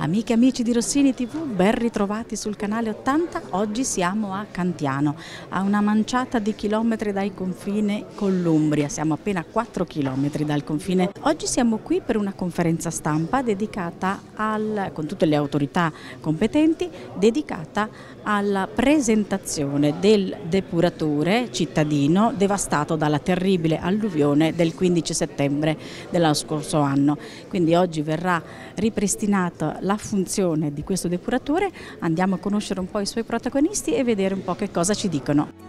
Amiche e amici di Rossini TV, ben ritrovati sul canale 80. Oggi siamo a Cantiano, a una manciata di chilometri dai confini con l'Umbria. Siamo appena 4 chilometri dal confine. Oggi siamo qui per una conferenza stampa dedicata al, con tutte le autorità competenti, dedicata alla presentazione del depuratore cittadino devastato dalla terribile alluvione del 15 settembre dello scorso anno. Quindi oggi verrà ripristinata la funzione di questo depuratore, andiamo a conoscere un po' i suoi protagonisti e vedere un po' che cosa ci dicono.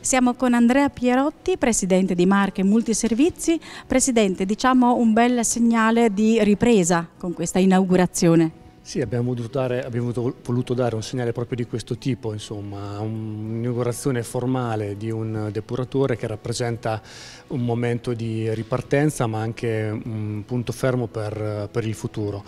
Siamo con Andrea Pierotti, presidente di Marche Multiservizi. Presidente, diciamo un bel segnale di ripresa con questa inaugurazione. Sì, abbiamo voluto, dare, abbiamo voluto dare, un segnale proprio di questo tipo, insomma, un'inaugurazione formale di un depuratore che rappresenta un momento di ripartenza ma anche un punto fermo per, per il futuro.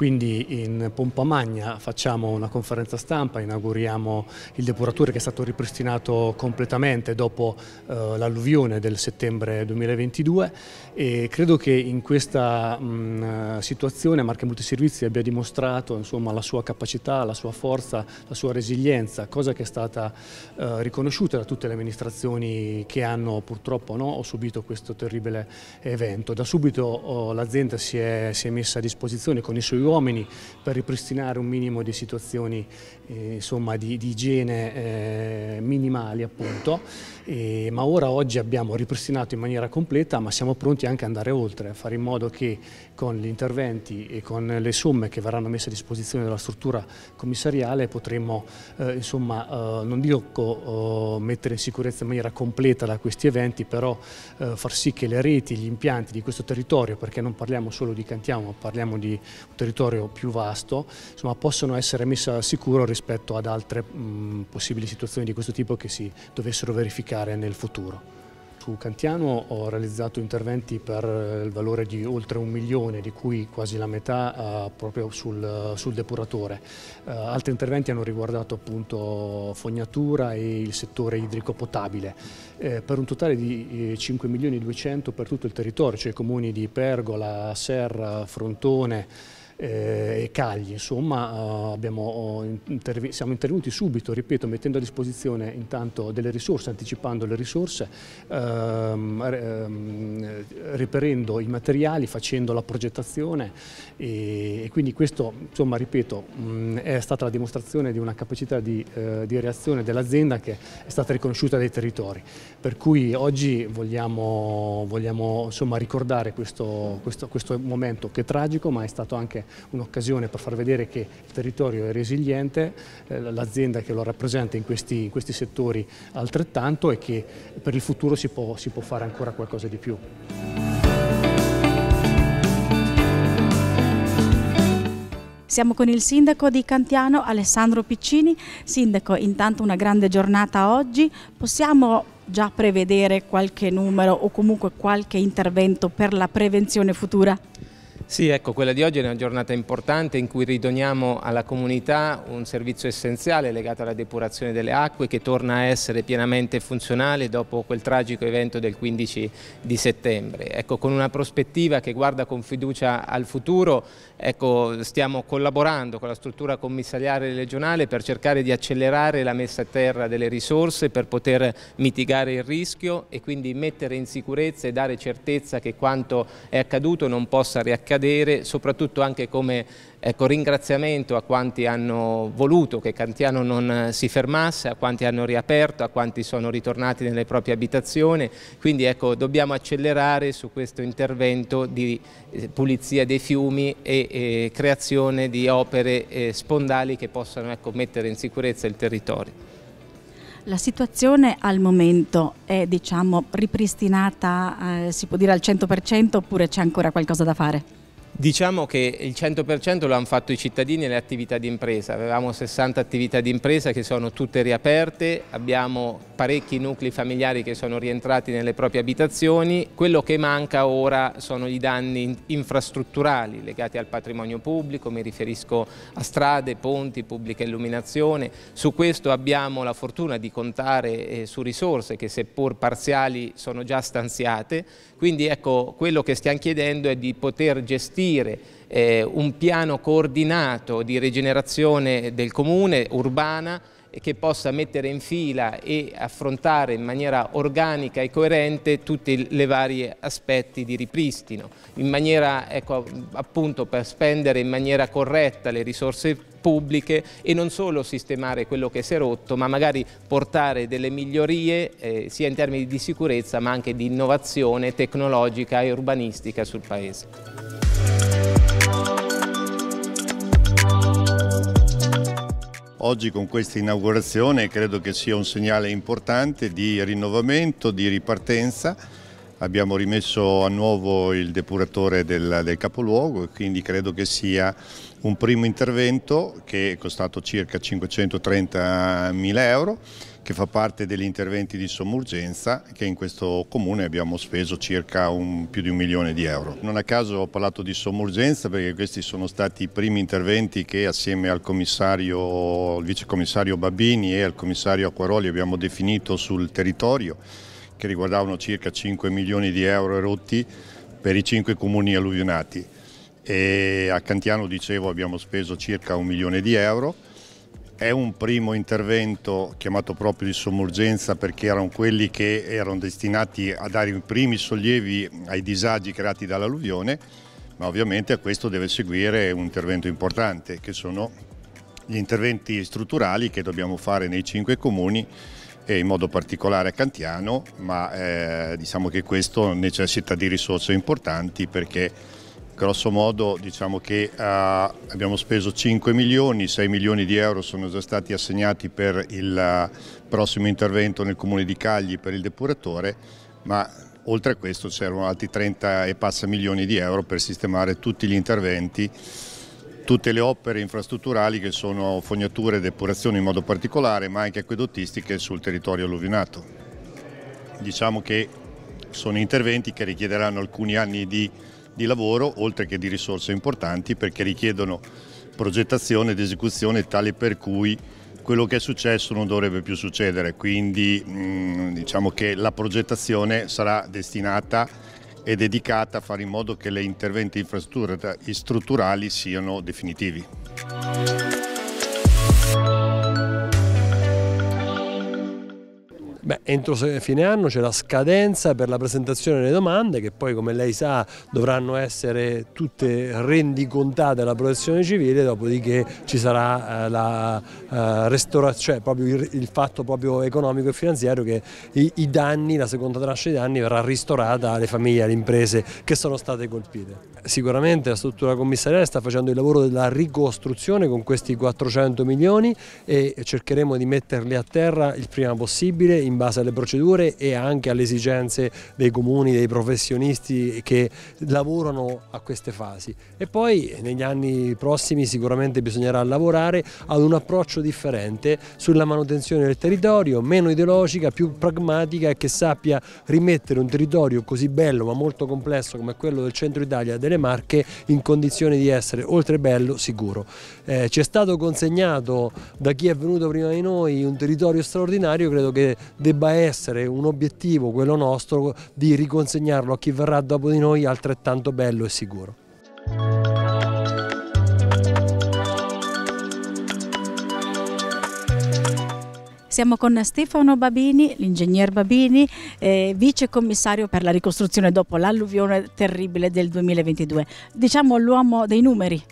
Quindi in pompa magna facciamo una conferenza stampa, inauguriamo il depuratore che è stato ripristinato completamente dopo eh, l'alluvione del settembre 2022 e credo che in questa mh, situazione Marche Multiservizi abbia dimostrato insomma, la sua capacità, la sua forza, la sua resilienza, cosa che è stata eh, riconosciuta da tutte le amministrazioni che hanno purtroppo no, subito questo terribile evento. Da subito oh, l'azienda si, si, è messa a disposizione con i suoi uomini per ripristinare un minimo di situazioni eh, insomma, di, di igiene eh, minimali appunto, e, ma ora oggi abbiamo ripristinato in maniera completa ma siamo pronti anche ad andare oltre, a fare in modo che con gli interventi e con le somme che verranno messe a disposizione della struttura commissariale potremo eh, insomma, eh, non dico eh, mettere in sicurezza in maniera completa da questi eventi, però eh, far sì che le reti, gli impianti di questo territorio, perché non parliamo solo di Cantiamo, ma parliamo di un territorio più vasto, insomma, possono essere messe a sicuro rispetto ad altre mh, possibili situazioni di questo tipo tipo che si dovessero verificare nel futuro. Su Cantiano ho realizzato interventi per eh, il valore di oltre un milione, di cui quasi la metà eh, proprio sul, eh, sul depuratore. Eh, altri interventi hanno riguardato appunto fognatura e il settore idrico potabile, eh, per un totale di 5 eh, milioni e 200 per tutto il territorio, cioè i comuni di Pergola, Serra, Frontone, eh, e Cagli, insomma eh, abbiamo, oh, intervi siamo intervenuti subito, ripeto, mettendo a disposizione intanto delle risorse, anticipando le risorse, ehm, ehm, reperendo i materiali, facendo la progettazione e, e quindi questo, insomma, ripeto, mh, mm, è stata la dimostrazione di una capacità di, eh, di reazione dell'azienda che è stata riconosciuta dai territori, per cui oggi vogliamo, vogliamo insomma, ricordare questo, questo, questo momento che è tragico ma è stato anche un'occasione per far vedere che il territorio è resiliente, eh, l'azienda che lo rappresenta in questi, in questi, settori altrettanto e che per il futuro si può, si può fare ancora qualcosa di più. Siamo con il sindaco di Cantiano, Alessandro Piccini. Sindaco, intanto una grande giornata oggi. Possiamo già prevedere qualche numero o comunque qualche intervento per la prevenzione futura? Sì, ecco, quella di oggi è una giornata importante in cui ridoniamo alla comunità un servizio essenziale legato alla depurazione delle acque che torna a essere pienamente funzionale dopo quel tragico evento del 15 di settembre. Ecco, con una prospettiva che guarda con fiducia al futuro, ecco, stiamo collaborando con la struttura commissariale regionale per cercare di accelerare la messa a terra delle risorse per poter mitigare il rischio e quindi mettere in sicurezza e dare certezza che quanto è accaduto non possa riaccadere cadere, soprattutto anche come ecco, ringraziamento a quanti hanno voluto che Cantiano non eh, si fermasse, a quanti hanno riaperto, a quanti sono ritornati nelle proprie abitazioni, quindi ecco, dobbiamo accelerare su questo intervento di eh, pulizia dei fiumi e, e creazione di opere eh, spondali che possano ecco, mettere in sicurezza il territorio. La situazione al momento è diciamo, ripristinata, eh, si può dire al 100% oppure c'è ancora qualcosa da fare? Diciamo che il 100% l'hanno fatto i cittadini e le attività di impresa, avevamo 60 attività di impresa che sono tutte riaperte, abbiamo parecchi nuclei familiari che sono rientrati nelle proprie abitazioni, quello che manca ora sono i danni infrastrutturali legati al patrimonio pubblico, mi riferisco a strade, ponti, pubblica illuminazione, su questo abbiamo la fortuna di contare eh, su risorse che seppur parziali sono già stanziate, quindi ecco quello che stiamo chiedendo è di poter gestire costruire eh, un piano coordinato di rigenerazione del comune urbana che possa mettere in fila e affrontare in maniera organica e coerente tutti i vari aspetti di ripristino, in maniera ecco, appunto per spendere in maniera corretta le risorse pubbliche e non solo sistemare quello che si è rotto, ma magari portare delle migliorie eh, sia in termini di sicurezza ma anche di innovazione tecnologica e urbanistica sul Paese. Oggi con questa inaugurazione credo che sia un segnale importante di rinnovamento, di ripartenza. Abbiamo rimesso a nuovo il depuratore del, del capoluogo e quindi credo che sia un primo intervento che è costato circa 530 mila euro che fa parte degli interventi di sommurgenza che in questo comune abbiamo speso circa un, più di un milione di euro. Non a caso ho parlato di sommurgenza perché questi sono stati i primi interventi che assieme al commissario, al vicecommissario Babini e al commissario Acquaroli abbiamo definito sul territorio che riguardavano circa 5 milioni di euro erotti per i cinque comuni alluvionati. E a Cantiano, dicevo, abbiamo speso circa un milione di euro è un primo intervento chiamato proprio di sommergenza perché erano quelli che erano destinati a dare i primi sollievi ai disagi creati dall'alluvione, ma ovviamente a questo deve seguire un intervento importante che sono gli interventi strutturali che dobbiamo fare nei cinque comuni e in modo particolare a Cantiano, ma eh, diciamo che questo necessita di risorse importanti perché Grosso modo diciamo che uh, abbiamo speso 5 milioni, 6 milioni di euro sono già stati assegnati per il eh, prossimo intervento nel comune di Cagli per il depuratore, ma oltre a questo c'erano altri 30 e passa milioni di euro per sistemare tutti gli interventi tutte le opere infrastrutturali che sono fognature e depurazione in modo particolare, ma anche acquedottistiche sul territorio alluvionato. Diciamo che sono interventi che richiederanno alcuni anni di di lavoro oltre che di risorse importanti perché richiedono progettazione ed esecuzione tale per cui quello che è successo non dovrebbe più succedere, quindi mm, diciamo che la progettazione sarà destinata e dedicata a fare in modo che le interventi infrastrutturali siano definitivi. Beh, entro fine anno c'è la scadenza per la presentazione delle domande che poi come lei sa dovranno essere tutte rendicontate alla protezione civile, dopodiché ci sarà eh, la eh, restaurazione, cioè il, il, fatto proprio economico e finanziario che i, danni, la seconda tranche dei danni verrà ristorata alle famiglie, alle imprese che sono state colpite. Sicuramente la struttura commissariale sta facendo il lavoro della ricostruzione con questi 400 milioni e cercheremo di metterli a terra il prima possibile in base alle procedure e anche alle esigenze dei comuni, dei professionisti che lavorano a queste fasi. E poi negli anni prossimi sicuramente bisognerà lavorare ad un approccio differente sulla manutenzione del territorio, meno ideologica, più pragmatica e che sappia rimettere un territorio così bello ma molto complesso come quello del centro Italia e delle Marche in condizione di essere oltre bello sicuro. Eh, ci è stato consegnato da chi è venuto prima di noi un territorio straordinario, credo che debba essere un obiettivo, quello nostro, di riconsegnarlo a chi verrà dopo di noi altrettanto bello e sicuro. Siamo con Stefano Babini, l'ingegner Babini, eh, vice commissario per la ricostruzione dopo l'alluvione terribile del 2022. Diciamo l'uomo dei numeri.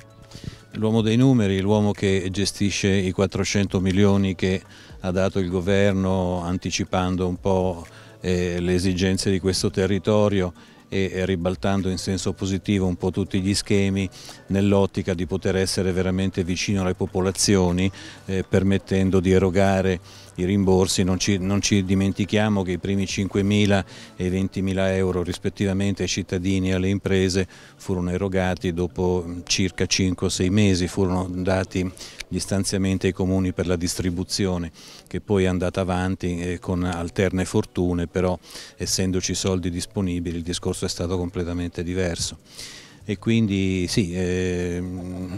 L'uomo dei numeri, l'uomo che gestisce i 400 milioni che ha dato il governo anticipando un po' eh, le esigenze di questo territorio e ribaltando in senso positivo un po' tutti gli schemi nell'ottica di poter essere veramente vicino alle popolazioni eh, permettendo di erogare i rimborsi, non ci, non ci dimentichiamo che i primi 5.000 e i 20.000 euro rispettivamente ai cittadini e alle imprese furono erogati dopo mm, circa 5-6 mesi, furono dati gli stanziamenti ai comuni per la distribuzione che poi è andata avanti eh, con alterne fortune, però essendoci soldi disponibili il discorso è stato completamente diverso e quindi sì, eh,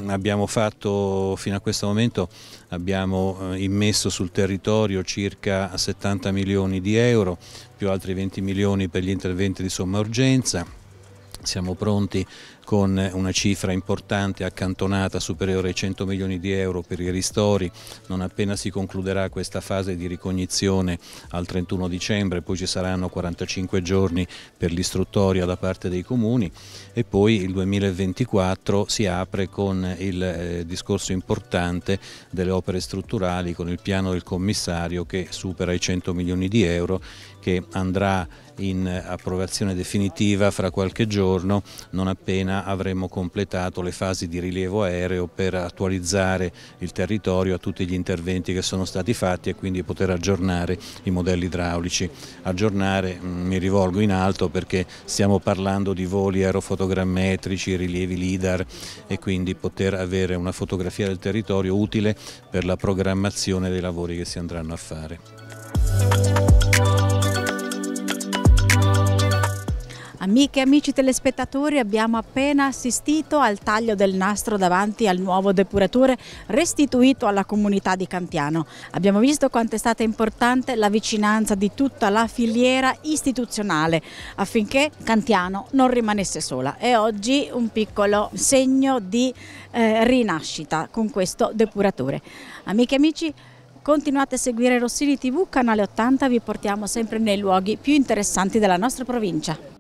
abbiamo fatto fino a questo momento abbiamo eh, immesso sul territorio circa 70 milioni di euro più altri 20 milioni per gli interventi di somma urgenza siamo pronti con una cifra importante accantonata superiore ai 100 milioni di euro per i ristori, non appena si concluderà questa fase di ricognizione al 31 dicembre, poi ci saranno 45 giorni per l'istruttoria da parte dei comuni e poi il 2024 si apre con il eh, discorso importante delle opere strutturali con il piano del commissario che supera i 100 milioni di euro che andrà in approvazione definitiva fra qualche giorno non appena avremo completato le fasi di rilievo aereo per attualizzare il territorio a tutti gli interventi che sono stati fatti e quindi poter aggiornare i modelli idraulici. Aggiornare mm, mi rivolgo in alto perché stiamo parlando di voli aerofotogrammetrici, rilievi LIDAR e quindi poter avere una fotografia del territorio utile per la programmazione dei lavori che si andranno a fare. Amiche e amici telespettatori, abbiamo appena assistito al taglio del nastro davanti al nuovo depuratore restituito alla comunità di Campiano. Abbiamo visto quanto è stata importante la vicinanza di tutta la filiera istituzionale affinché Campiano non rimanesse sola e oggi un piccolo segno di eh, rinascita con questo depuratore. Amiche e amici, Continuate a seguire Rossini TV, canale 80, vi portiamo sempre nei luoghi più interessanti della nostra provincia.